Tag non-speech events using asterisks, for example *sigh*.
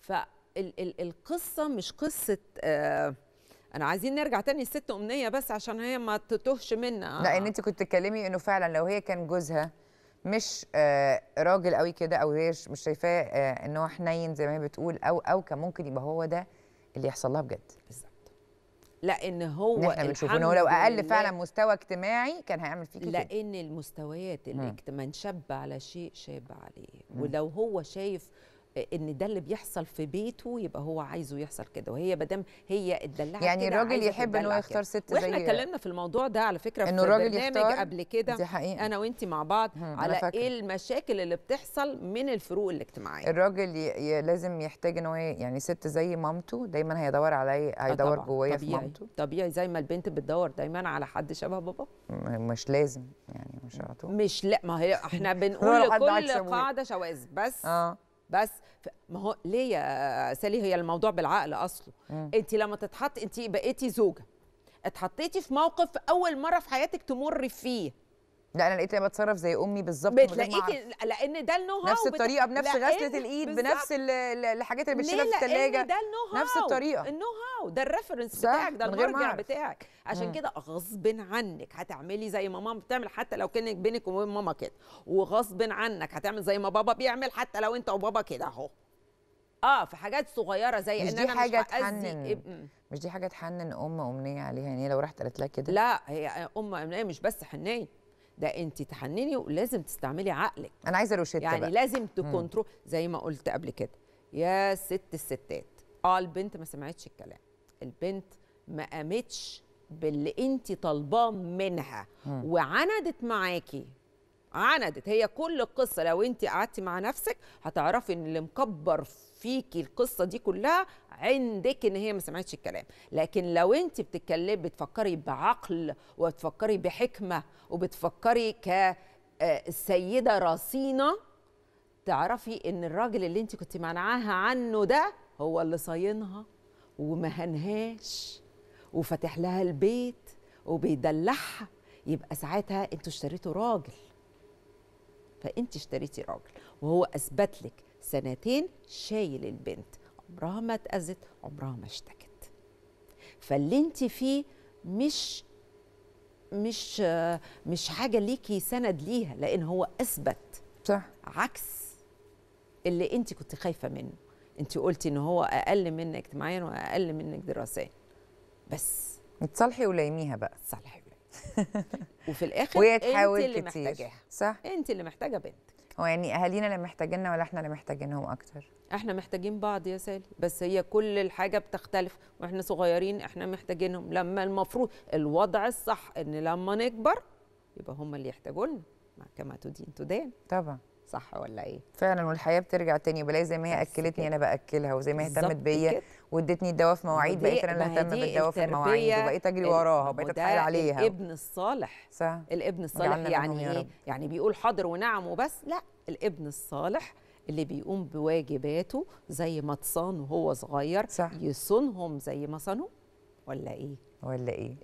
فالقصه مش قصه آه انا عايزين نرجع تاني الست امنيه بس عشان هي ما تتوهش منا لا ان انت كنت تتكلمي انه فعلا لو هي كان جوزها مش آه راجل قوي كده او هي مش شايفاه آه ان هو حنين زي ما هي بتقول او او كان ممكن يبقى هو ده اللي يحصل لها بجد بالظبط لا ان هو احنا بنشوفه ان هو لو اقل فعلا مستوى اجتماعي كان هيعمل فيه كده لان المستويات الاجتماعيه من شاب على شيء شاب عليه ولو هو شايف ان ده اللي بيحصل في بيته يبقى هو عايزه يحصل كده وهي مادام هي اتدلعت يعني الراجل يحب ان هو يختار ست زي واحنا اتكلمنا في الموضوع ده على فكره إنه في برنامج قبل كده دي حقيقة. انا وانت مع بعض على ايه المشاكل اللي بتحصل من الفروق الاجتماعيه الراجل ي... لازم يحتاج ان هو يعني ست زي مامته دايما هيدور علي آه هيدور جوايا في مامته طبيعي زي ما البنت بتدور دايما على حد شبه بابا مش لازم يعني مش على طول مش لا ما هي *laughs* احنا بنقول كل قاعده شواذ بس اه بس ما هو ليه يا سالي هي الموضوع بالعقل اصله انت لما تتحط انت بقيتي زوجه اتحطيتي في موقف اول مره في حياتك تمر فيه لا انا لقيتها بتصرف زي امي بالظبط بتلاقيكي لان ده النو هاو نفس الطريقه بنفس غسله الايد بنفس الحاجات اللي بتشيلها في الثلاجه ده النو هاو نفس الطريقه النو هاو ده الريفرنس بتاعك ده المرجع بتاعك عشان كده غصب عنك هتعملي زي ما ماما بتعمل حتى لو كانك بينك وبين ماما كده وغصب عنك هتعمل زي ما بابا بيعمل حتى لو انت وبابا كده اهو اه في حاجات صغيره زي مش ان دي انا حاجة مش هاذي مش دي حاجه تحنن ام امنيه عليها يعني لو راحت قالت لها كده لا هي ام امنيه مش بس حنيه ده انت تحنني ولازم تستعملي عقلك انا عايزه روشته يعني بقى. لازم تكنترول زي ما قلت قبل كده يا ست الستات اه البنت ما سمعتش الكلام البنت ما قامتش باللي انت طالباه منها وعندت معاكي عندت هي كل القصه لو انت قعدتي مع نفسك هتعرفي ان اللي مكبر فيكي القصه دي كلها عندك ان هي ما سمعتش الكلام لكن لو انت بتتكلمي بتفكري بعقل وبتفكري بحكمه وبتفكري كسيده آه، رصينه تعرفي ان الراجل اللي انت كنت منعاها عنه ده هو اللي صاينها ومهنهاش وفتح لها البيت وبيدلعها يبقى ساعتها انتوا اشتريتوا راجل فانت اشتريتي راجل وهو اثبت لك سنتين شايل البنت عمرها ما اتاذت عمرها ما اشتكت فاللي انت فيه مش مش مش حاجه ليكي سند ليها لان هو اثبت صح عكس اللي انت كنت خايفه منه انت قلتي ان هو اقل منك اجتماعيا واقل منك دراسيا بس اتصالحي ولايميها بقى اتصالحي *laughs* وفي الاخر وهي انت اللي كتير. محتاجاها صح انت اللي محتاجه بنتك هو يعني اهالينا اللي محتاجيننا ولا احنا اللي محتاجينهم اكتر احنا محتاجين بعض يا سالي بس هي كل الحاجه بتختلف واحنا صغيرين احنا محتاجينهم لما المفروض الوضع الصح ان لما نكبر يبقى هم اللي يحتاجونا كما تدين تدان طبعا صح ولا ايه فعلا والحياه بترجع تاني بلاقي زي ما هي اكلتني انا باكلها وزي ما اهتمت بيا وادتني الدواء في مواعيد بقيت انا اللي اهتم بالدواء في المواعيد وبقيت اجري وراها وبقيت اتحايل عليها الابن الصالح صح الابن الصالح يعني ايه يعني بيقول حاضر ونعم وبس لا الابن الصالح اللي بيقوم بواجباته زي ما اتصان وهو صغير صح. يصونهم زي ما صانوه ولا ايه ولا ايه